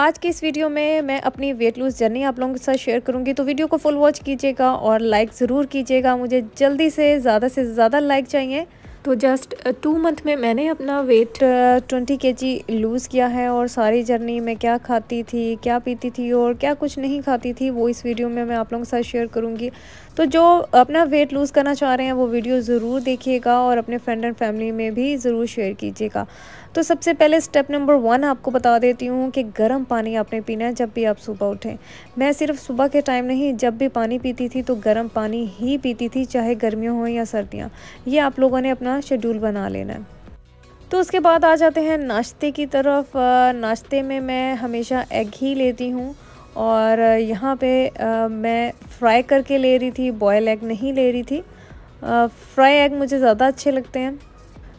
आज के इस वीडियो में मैं अपनी वेट लूज जर्नी आप लोगों के साथ शेयर करूंगी तो वीडियो को फुल वॉच कीजिएगा और लाइक ज़रूर कीजिएगा मुझे जल्दी से ज़्यादा से ज़्यादा लाइक चाहिए तो जस्ट टू मंथ में मैंने अपना वेट ट्वेंटी के जी लूज़ किया है और सारी जर्नी मैं क्या खाती थी क्या पीती थी और क्या कुछ नहीं खाती थी वो इस वीडियो में मैं आप लोगों के साथ शेयर करूँगी तो जो अपना वेट लूज़ करना चाह रहे हैं वो वीडियो ज़रूर देखिएगा और अपने फ्रेंड एंड फैमिली में भी ज़रूर शेयर कीजिएगा तो सबसे पहले स्टेप नंबर वन आपको बता देती हूँ कि गर्म पानी आपने पीना है जब भी आप सुबह उठें मैं सिर्फ सुबह के टाइम नहीं जब भी पानी पीती थी तो गर्म पानी ही पीती थी चाहे गर्मियों हों या सर्दियाँ ये आप लोगों ने अपना शेड्यूल बना लेना है तो उसके बाद आ जाते हैं नाश्ते की तरफ नाश्ते में मैं हमेशा एग ही लेती हूँ और यहाँ पे आ, मैं फ्राई करके ले रही थी बॉयल एग नहीं ले रही थी फ्राई एग मुझे ज़्यादा अच्छे लगते हैं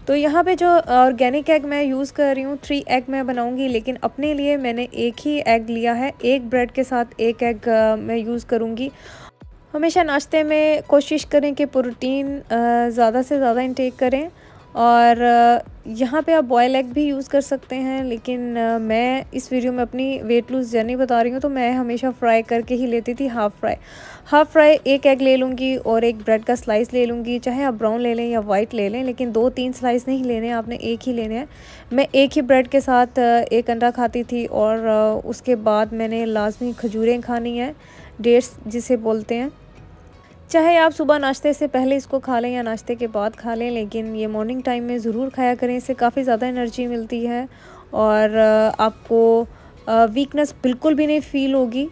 तो यहाँ पे जो ऑर्गेनिक एग मैं यूज़ कर रही हूँ थ्री एग मैं बनाऊँगी लेकिन अपने लिए मैंने एक ही एग लिया है एक ब्रेड के साथ एक एग मैं यूज़ करूँगी हमेशा नाश्ते में कोशिश करें कि प्रोटीन ज़्यादा से ज़्यादा इंटेक करें और यहाँ पे आप बॉयल एग भी यूज़ कर सकते हैं लेकिन मैं इस वीडियो में अपनी वेट लूज़ जर्नी बता रही हूँ तो मैं हमेशा फ्राई करके ही लेती थी हाफ़ फ्राई हाफ़ फ्राई एक एग ले लूँगी और एक ब्रेड का स्लाइस ले लूँगी चाहे आप ब्राउन ले लें या वाइट ले लें लेकिन दो तीन स्लाइस नहीं लेने आपने एक ही लेने हैं मैं एक ही ब्रेड के साथ एक अंडा खाती थी और उसके बाद मैंने लाजमी खजूरें खानी हैं डेट्स जिसे बोलते हैं चाहे आप सुबह नाश्ते से पहले इसको खा लें या नाश्ते के बाद खा लें लेकिन ये मॉर्निंग टाइम में ज़रूर खाया करें इससे काफ़ी ज़्यादा एनर्जी मिलती है और आपको वीकनेस बिल्कुल भी नहीं फील होगी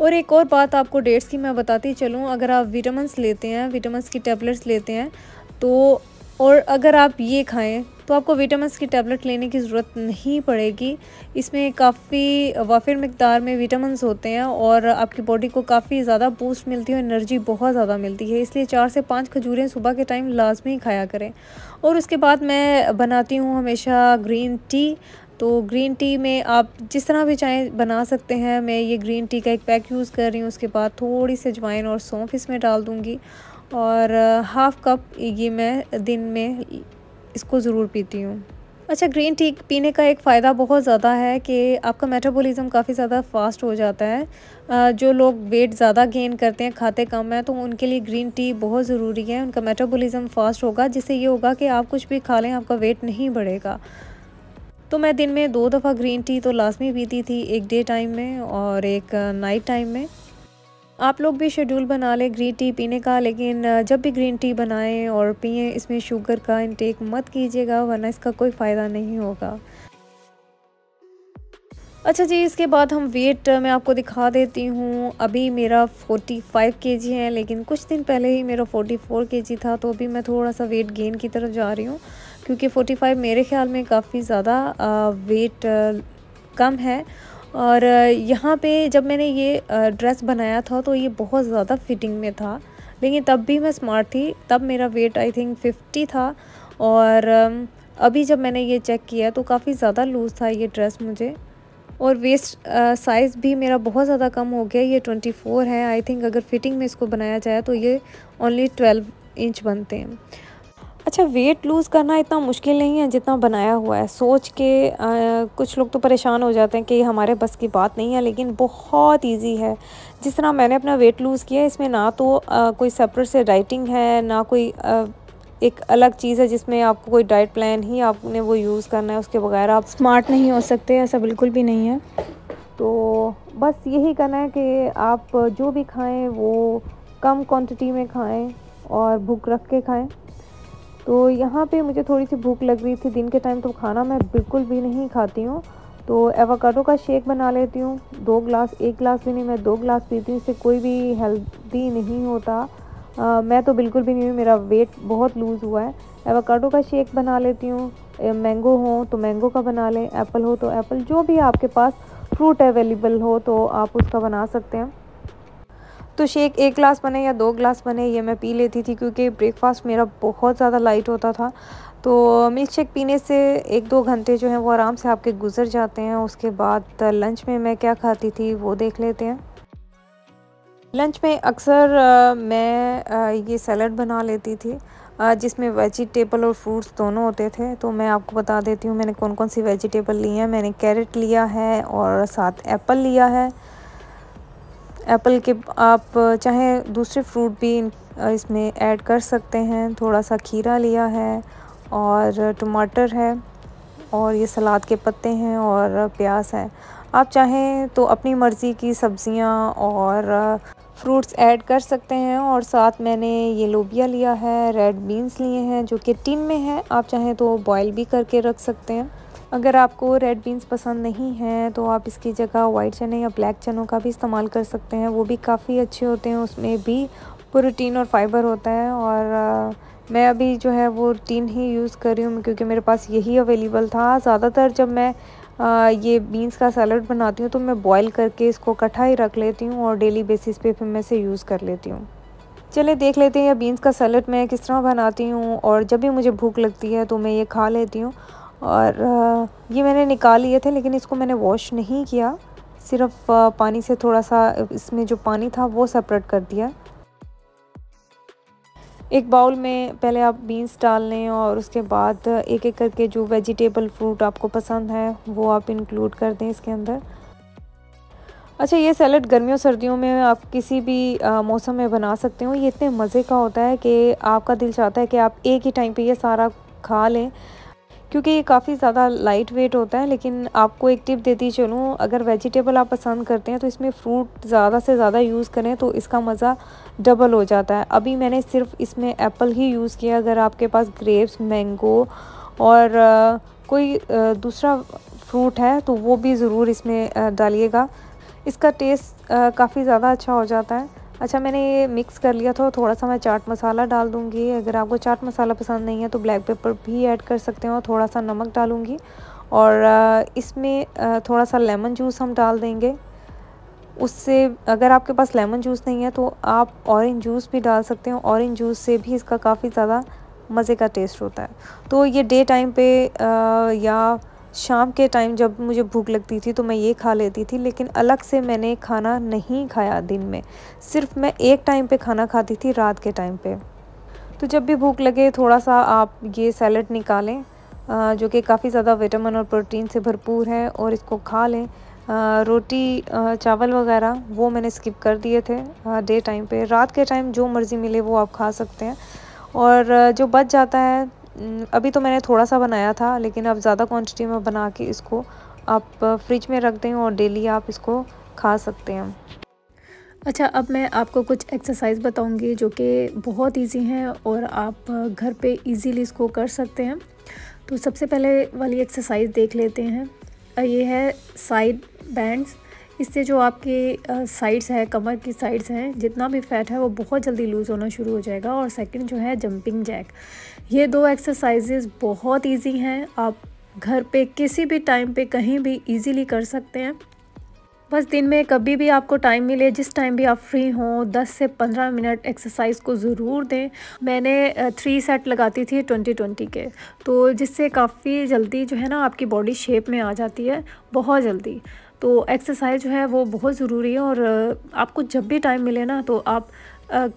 और एक और बात आपको डेट्स की मैं बताती चलूँ अगर आप विटामस लेते हैं विटामस की टेबलेट्स लेते हैं तो और अगर आप ये खाएं तो आपको विटामिन की टैबलेट लेने की ज़रूरत नहीं पड़ेगी इसमें काफ़ी वाफिर मकदार में विटामिन होते हैं और आपकी बॉडी को काफ़ी ज़्यादा बूस्ट मिलती है एनर्जी बहुत ज़्यादा मिलती है इसलिए चार से पाँच खजूरें सुबह के टाइम लाजमी खाया करें और उसके बाद मैं बनाती हूँ हमेशा ग्रीन टी तो ग्रीन टी में आप जिस तरह भी चाहें बना सकते हैं मैं ये ग्रीन टी का एक पैक यूज़ कर रही हूँ उसके बाद थोड़ी सी अजवाइन और सौंफ इसमें डाल दूँगी और हाफ़ कप ये मैं दिन में इसको ज़रूर पीती हूँ अच्छा ग्रीन टी पीने का एक फ़ायदा बहुत ज़्यादा है कि आपका मेटाबॉलिज्म काफ़ी ज़्यादा फास्ट हो जाता है जो लोग वेट ज़्यादा गेन करते हैं खाते कम हैं तो उनके लिए ग्रीन टी बहुत ज़रूरी है उनका मेटाबॉलिज्म फास्ट होगा जिससे ये होगा कि आप कुछ भी खा लें आपका वेट नहीं बढ़ेगा तो मैं दिन में दो दफ़ा ग्रीन टी तो लाजमी पीती थी एक डे टाइम में और एक नाइट टाइम में आप लोग भी शेड्यूल बना लें ग्रीन टी पीने का लेकिन जब भी ग्रीन टी बनाएं और पिए इसमें शुगर का इनटेक मत कीजिएगा वरना इसका कोई फ़ायदा नहीं होगा अच्छा जी इसके बाद हम वेट मैं आपको दिखा देती हूँ अभी मेरा 45 जी है लेकिन कुछ दिन पहले ही मेरा 44 जी था तो अभी मैं थोड़ा सा वेट गेन की तरफ जा रही हूँ क्योंकि 45 मेरे ख्याल में काफ़ी ज़्यादा वेट कम है और यहाँ पे जब मैंने ये ड्रेस बनाया था तो ये बहुत ज़्यादा फिटिंग में था लेकिन तब भी मैं स्मार्ट थी तब मेरा वेट आई थिंक फिफ्टी था और अभी जब मैंने ये चेक किया तो काफ़ी ज़्यादा लूज़ था ये ड्रेस मुझे और वेस्ट साइज़ भी मेरा बहुत ज़्यादा कम हो गया ये ट्वेंटी फोर है आई थिंक अगर फिटिंग में इसको बनाया जाए तो ये ओनली ट्वेल्व इंच बनते हैं अच्छा वेट लूज़ करना इतना मुश्किल नहीं है जितना बनाया हुआ है सोच के आ, कुछ लोग तो परेशान हो जाते हैं कि हमारे बस की बात नहीं है लेकिन बहुत इजी है जिस तरह मैंने अपना वेट लूज़ किया इसमें ना तो आ, कोई सेपरेट से डाइटिंग है ना कोई आ, एक अलग चीज़ है जिसमें आपको कोई डाइट प्लान ही आपने वो यूज़ करना है उसके बगैर आप स्मार्ट नहीं हो सकते ऐसा बिल्कुल भी नहीं है तो बस यही करना है कि आप जो भी खाएँ वो कम क्वान्टिटी में खाएँ और भूख रख के खाएँ तो यहाँ पे मुझे थोड़ी सी भूख लग रही थी दिन के टाइम तो खाना मैं बिल्कुल भी नहीं खाती हूँ तो एवाकाडो का शेक बना लेती हूँ दो ग्लास एक ग्लास भी नहीं मैं दो ग्लास पीती हूँ इससे कोई भी हेल्दी नहीं होता आ, मैं तो बिल्कुल भी नहीं हूँ मेरा वेट बहुत लूज़ हुआ है एवाकाडो का शेक बना लेती हूँ मैंगो हो तो मैंगो का बना लें एप्पल हो तो एप्पल जो भी आपके पास फ्रूट अवेलेबल हो तो आप उसका बना सकते हैं तो शेक एक ग्लास बने या दो ग्लास बने ये मैं पी लेती थी क्योंकि ब्रेकफास्ट मेरा बहुत ज़्यादा लाइट होता था तो मिल्क शेक पीने से एक दो घंटे जो हैं वो आराम से आपके गुजर जाते हैं उसके बाद लंच में मैं क्या खाती थी वो देख लेते हैं लंच में अक्सर मैं ये सैलड बना लेती थी जिसमें वेजिटेबल और फ्रूट्स दोनों होते थे तो मैं आपको बता देती हूँ मैंने कौन कौन सी वेजिटेबल ली हैं मैंने कैरेट लिया है और साथ एप्पल लिया है एप्पल के आप चाहे दूसरे फ्रूट भी इसमें ऐड कर सकते हैं थोड़ा सा खीरा लिया है और टमाटर है और ये सलाद के पत्ते हैं और प्याज है आप चाहें तो अपनी मर्ज़ी की सब्ज़ियाँ और फ्रूट्स ऐड कर सकते हैं और साथ मैंने ये लोबिया लिया है रेड बीन्स लिए हैं जो कि टिन में है आप चाहें तो बॉयल भी करके रख सकते हैं अगर आपको रेड बीन्स पसंद नहीं है तो आप इसकी जगह वाइट चने या ब्लैक चनों का भी इस्तेमाल कर सकते हैं वो भी काफ़ी अच्छे होते हैं उसमें भी प्रोटीन और फाइबर होता है और आ, मैं अभी जो है वो रूटीन ही यूज़ कर रही हूँ क्योंकि मेरे पास यही अवेलेबल था ज़्यादातर जब मैं आ, ये बीन्स का सैलड बनाती हूँ तो मैं बॉयल करके इसको कट्ठा ही रख लेती हूँ और डेली बेसिस पे फिर मैं इसे यूज़ कर लेती हूँ चले देख लेते हैं यह बीन्स का सैलड मैं किस तरह बनाती हूँ और जब भी मुझे भूख लगती है तो मैं ये खा लेती हूँ और ये मैंने निकाल लिए थे लेकिन इसको मैंने वॉश नहीं किया सिर्फ पानी से थोड़ा सा इसमें जो पानी था वो सेपरेट कर दिया एक बाउल में पहले आप बीन्स डाल लें और उसके बाद एक एक करके जो वेजिटेबल फ्रूट आपको पसंद है वो आप इंक्लूड कर दें इसके अंदर अच्छा ये सैलड गर्मियों सर्दियों में आप किसी भी मौसम में बना सकते हो ये इतने मज़े का होता है कि आपका दिल चाहता है कि आप एक ही टाइम पे ये सारा खा लें क्योंकि ये काफ़ी ज़्यादा लाइट वेट होता है लेकिन आपको एक टिप देती चलूँ अगर वेजिटेबल आप पसंद करते हैं तो इसमें फ्रूट ज़्यादा से ज़्यादा यूज़ करें तो इसका मज़ा डबल हो जाता है अभी मैंने सिर्फ इसमें एप्पल ही यूज़ किया अगर आपके पास ग्रेप्स मैंगो और कोई दूसरा फ्रूट है तो वो भी ज़रूर इसमें डालिएगा इसका टेस्ट काफ़ी ज़्यादा अच्छा हो जाता है अच्छा मैंने ये मिक्स कर लिया था थोड़ा सा मैं चाट मसाला डाल दूँगी अगर आपको चाट मसाला पसंद नहीं है तो ब्लैक पेपर भी ऐड कर सकते हो थोड़ा सा नमक डालूँगी और इसमें थोड़ा सा लेमन जूस हम डाल देंगे उससे अगर आपके पास लेमन जूस नहीं है तो आप ऑरेंज जूस भी डाल सकते हो ऑरेंज जूस से भी इसका काफ़ी ज़्यादा मज़े का टेस्ट होता है तो ये डे टाइम पे आ, या शाम के टाइम जब मुझे भूख लगती थी तो मैं ये खा लेती थी लेकिन अलग से मैंने खाना नहीं खाया दिन में सिर्फ मैं एक टाइम पे खाना खाती थी रात के टाइम पे तो जब भी भूख लगे थोड़ा सा आप ये सैलड निकालें जो कि काफ़ी ज़्यादा विटामिन और प्रोटीन से भरपूर है और इसको खा लें रोटी चावल वगैरह वो मैंने स्किप कर दिए थे डे टाइम पर रात के टाइम जो मर्ज़ी मिले वो आप खा सकते हैं और जो बच जाता है अभी तो मैंने थोड़ा सा बनाया था लेकिन अब ज़्यादा क्वांटिटी में बना के इसको आप फ्रिज में रख दें और डेली आप इसको खा सकते हैं अच्छा अब मैं आपको कुछ एक्सरसाइज बताऊंगी जो कि बहुत इजी हैं और आप घर पे इजीली इसको कर सकते हैं तो सबसे पहले वाली एक्सरसाइज देख लेते हैं ये है साइड बैंड्स इससे जो आपके साइड्स हैं कमर की साइड्स हैं जितना भी फैट है वो बहुत जल्दी लूज़ होना शुरू हो जाएगा और सेकंड जो है जंपिंग जैक ये दो एक्सरसाइजेज बहुत इजी हैं आप घर पे किसी भी टाइम पे कहीं भी इजीली कर सकते हैं बस दिन में कभी भी आपको टाइम मिले जिस टाइम भी आप फ्री हों 10 से 15 मिनट एक्सरसाइज को ज़रूर दें मैंने थ्री सेट लगाती थी 2020 के तो जिससे काफ़ी जल्दी जो है ना आपकी बॉडी शेप में आ जाती है बहुत जल्दी तो एक्सरसाइज जो है वो बहुत ज़रूरी है और आपको जब भी टाइम मिले ना तो आप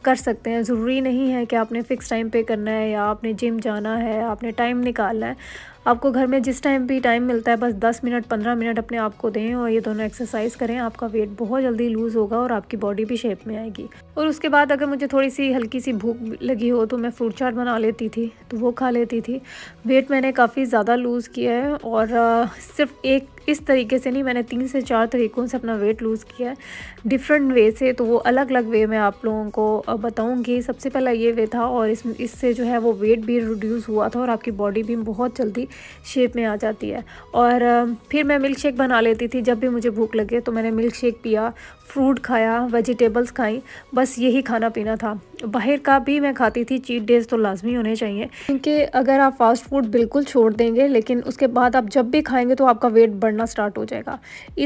कर सकते हैं ज़रूरी नहीं है कि आपने फ़िक्स टाइम पे करना है या आपने जिम जाना है आपने टाइम निकालना है आपको घर में जिस टाइम भी टाइम मिलता है बस 10 मिनट 15 मिनट अपने आप को दें और ये दोनों एक्सरसाइज करें आपका वेट बहुत जल्दी लूज़ होगा और आपकी बॉडी भी शेप में आएगी और उसके बाद अगर मुझे थोड़ी सी हल्की सी भूख लगी हो तो मैं फ्रूट चाट बना लेती थी तो वो खा लेती थी वेट मैंने काफ़ी ज़्यादा लूज़ किया है और सिर्फ एक इस तरीके से नहीं मैंने तीन से चार तरीक़ों से अपना वेट लूज़ किया है डिफरेंट वे से तो वो अलग अलग वे में आप लोगों को बताऊँगी सबसे पहला ये वे था और इस इससे जो है वो वेट भी रिड्यूस हुआ था और आपकी बॉडी भी बहुत जल्दी शेप में आ जाती है और फिर मैं मिल्क शेक बना लेती थी जब भी मुझे भूख लगे तो मैंने मिल्क शेक पिया फ्रूट खाया वेजिटेबल्स खाई बस यही खाना पीना था तो बाहर का भी मैं खाती थी चीट डेज़ तो लाजमी होने चाहिए क्योंकि अगर आप फास्ट फूड बिल्कुल छोड़ देंगे लेकिन उसके बाद आप जब भी खाएँगे तो आपका वेट बढ़ना स्टार्ट हो जाएगा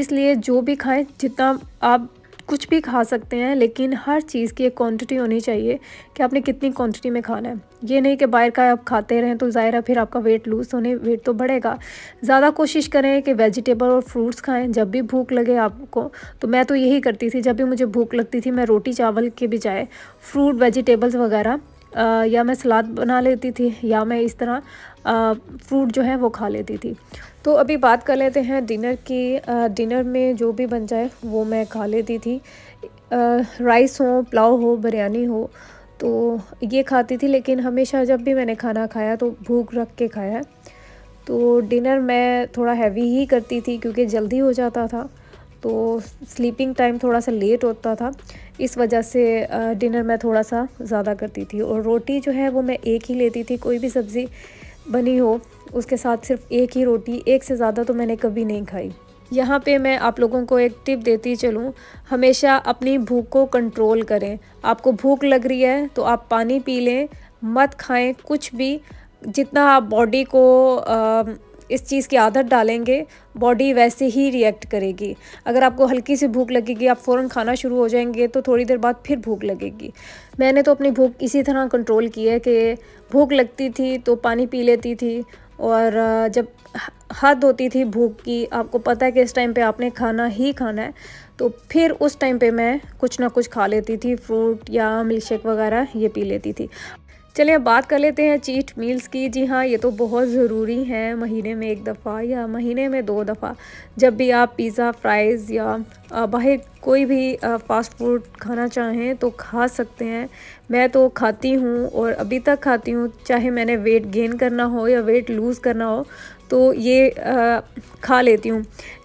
इसलिए जो भी खाएँ जितना आप कुछ भी खा सकते हैं लेकिन हर चीज़ की एक क्वांटिटी होनी चाहिए कि आपने कितनी क्वांटिटी में खाना है ये नहीं कि बाहर का आप खाते रहें तो ज़ाहिर है फिर आपका वेट लूज़ होने वेट तो बढ़ेगा ज़्यादा कोशिश करें कि वेजिटेबल और फ्रूट्स खाएं जब भी भूख लगे आपको तो मैं तो यही करती थी जब भी मुझे भूख लगती थी मैं रोटी चावल के बजाय फ्रूट वेजिटेबल्स वगैरह या मैं सलाद बना लेती थी या मैं इस तरह फ्रूट जो है वो खा लेती थी तो अभी बात कर लेते हैं डिनर की डिनर में जो भी बन जाए वो मैं खा लेती थी राइस हो पुलाव हो बिरयानी हो तो ये खाती थी लेकिन हमेशा जब भी मैंने खाना खाया तो भूख रख के खाया है तो डिनर मैं थोड़ा हैवी ही करती थी क्योंकि जल्दी हो जाता था तो स्लीपिंग टाइम थोड़ा सा लेट होता था इस वजह से डिनर मैं थोड़ा सा ज़्यादा करती थी और रोटी जो है वो मैं एक ही लेती थी कोई भी सब्ज़ी बनी हो उसके साथ सिर्फ एक ही रोटी एक से ज़्यादा तो मैंने कभी नहीं खाई यहाँ पे मैं आप लोगों को एक टिप देती चलूँ हमेशा अपनी भूख को कंट्रोल करें आपको भूख लग रही है तो आप पानी पी लें मत खाएं कुछ भी जितना आप बॉडी को आ, इस चीज़ की आदत डालेंगे बॉडी वैसे ही रिएक्ट करेगी अगर आपको हल्की सी भूख लगेगी आप फ़ौरन खाना शुरू हो जाएंगे तो थोड़ी देर बाद फिर भूख लगेगी मैंने तो अपनी भूख इसी तरह कंट्रोल की है कि भूख लगती थी तो पानी पी लेती थी और जब हद होती थी भूख की आपको पता है कि इस टाइम पे आपने खाना ही खाना है तो फिर उस टाइम पे मैं कुछ ना कुछ खा लेती थी फ्रूट या मिल्क शेक वगैरह ये पी लेती थी चलिए अब बात कर लेते हैं चीट मील्स की जी हाँ ये तो बहुत ज़रूरी हैं महीने में एक दफ़ा या महीने में दो दफ़ा जब भी आप पिज़्ज़ा फ्राइज़ या बाहर कोई भी फ़ास्ट फूड खाना चाहें तो खा सकते हैं मैं तो खाती हूँ और अभी तक खाती हूँ चाहे मैंने वेट गेन करना हो या वेट लूज़ करना हो तो ये खा लेती हूँ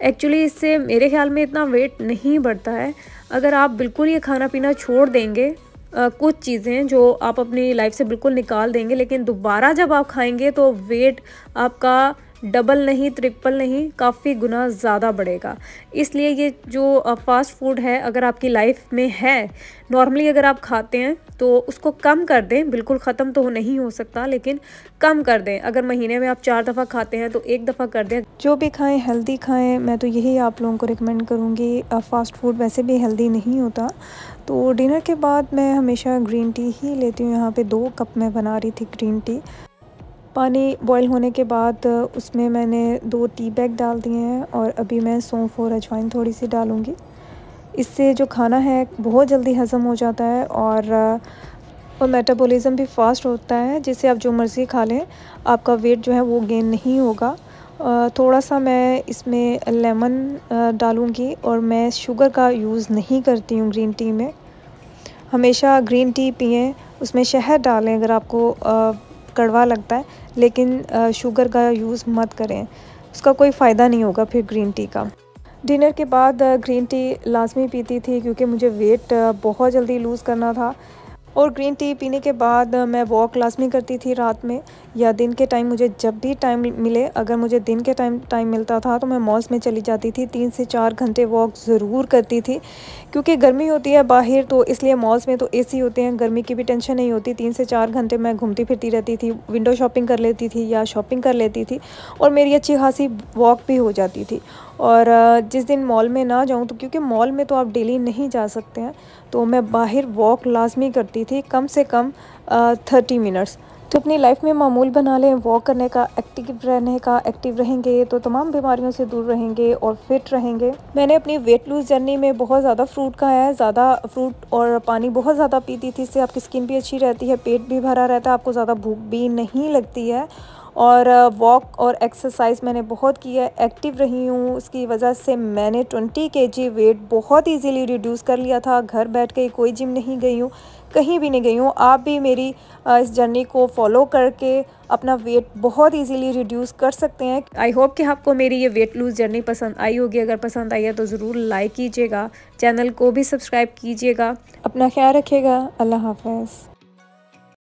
एक्चुअली इससे मेरे ख्याल में इतना वेट नहीं बढ़ता है अगर आप बिल्कुल ये खाना पीना छोड़ देंगे कुछ चीज़ें जो आप अपनी लाइफ से बिल्कुल निकाल देंगे लेकिन दोबारा जब आप खाएंगे तो वेट आपका डबल नहीं ट्रिपल नहीं काफ़ी गुना ज़्यादा बढ़ेगा इसलिए ये जो फास्ट फूड है अगर आपकी लाइफ में है नॉर्मली अगर आप खाते हैं तो उसको कम कर दें बिल्कुल ख़त्म तो नहीं हो सकता लेकिन कम कर दें अगर महीने में आप चार दफ़ा खाते हैं तो एक दफ़ा कर दें जो भी खाएं हेल्दी खाएं मैं तो यही आप लोगों को रिकमेंड करूँगी फ़ास्ट फूड वैसे भी हेल्दी नहीं होता तो डिनर के बाद मैं हमेशा ग्रीन टी ही लेती हूँ यहाँ पर दो कप मैं बना रही थी ग्रीन टी पानी बॉईल होने के बाद उसमें मैंने दो टी बैग डाल दिए हैं और अभी मैं सौंफ और अजवाइन थोड़ी सी डालूँगी इससे जो खाना है बहुत जल्दी हज़म हो जाता है और और मेटाबॉलिज़्म भी फास्ट होता है जिससे आप जो मर्ज़ी खा लें आपका वेट जो है वो गेन नहीं होगा थोड़ा सा मैं इसमें लेमन डालूँगी और मैं शुगर का यूज़ नहीं करती हूँ ग्रीन टी में हमेशा ग्रीन टी पिए उसमें शहद डालें अगर आपको कड़वा लगता है लेकिन शुगर का यूज़ मत करें उसका कोई फ़ायदा नहीं होगा फिर ग्रीन टी का डिनर के बाद ग्रीन टी लाजमी पीती थी क्योंकि मुझे वेट बहुत जल्दी लूज़ करना था और ग्रीन टी पीने के बाद मैं वॉक क्लास में करती थी रात में या दिन के टाइम मुझे जब भी टाइम मिले अगर मुझे दिन के टाइम टाइम मिलता था तो मैं मॉल्स में चली जाती थी तीन से चार घंटे वॉक ज़रूर करती थी क्योंकि गर्मी होती है बाहर तो इसलिए मॉल्स में तो एसी होते हैं गर्मी की भी टेंशन नहीं होती तीन से चार घंटे मैं घूमती फिरती रहती थी विंडो शॉपिंग कर लेती थी या शॉपिंग कर लेती थी और मेरी अच्छी खासी वॉक भी हो जाती थी और जिस दिन मॉल में ना जाऊँ तो क्योंकि मॉल में तो आप डेली नहीं जा सकते हैं तो मैं बाहर वॉक लाजमी करती थी कम से कम थर्टी मिनट्स तो अपनी लाइफ में मामूल बना लें वॉक करने का एक्टिव रहने का एक्टिव रहेंगे तो तमाम बीमारियों से दूर रहेंगे और फिट रहेंगे मैंने अपनी वेट लूज़ जर्नी में बहुत ज़्यादा फ्रूट खाया है ज़्यादा फ्रूट और पानी बहुत ज़्यादा पीती थी इससे आपकी स्किन भी अच्छी रहती है पेट भी भरा रहता है आपको ज़्यादा भूख भी नहीं लगती है और वॉक और एक्सरसाइज मैंने बहुत की है एक्टिव रही हूँ उसकी वजह से मैंने 20 के वेट बहुत इजीली रिड्यूस कर लिया था घर बैठ के कोई जिम नहीं गई हूँ कहीं भी नहीं गई हूँ आप भी मेरी इस जर्नी को फॉलो करके अपना वेट बहुत इजीली रिड्यूस कर सकते हैं आई होप कि आपको मेरी ये वेट लूज़ जर्नी पसंद आई होगी अगर पसंद आई है तो ज़रूर लाइक कीजिएगा चैनल को भी सब्सक्राइब कीजिएगा अपना ख्याल रखिएगा अल्लाह हाफ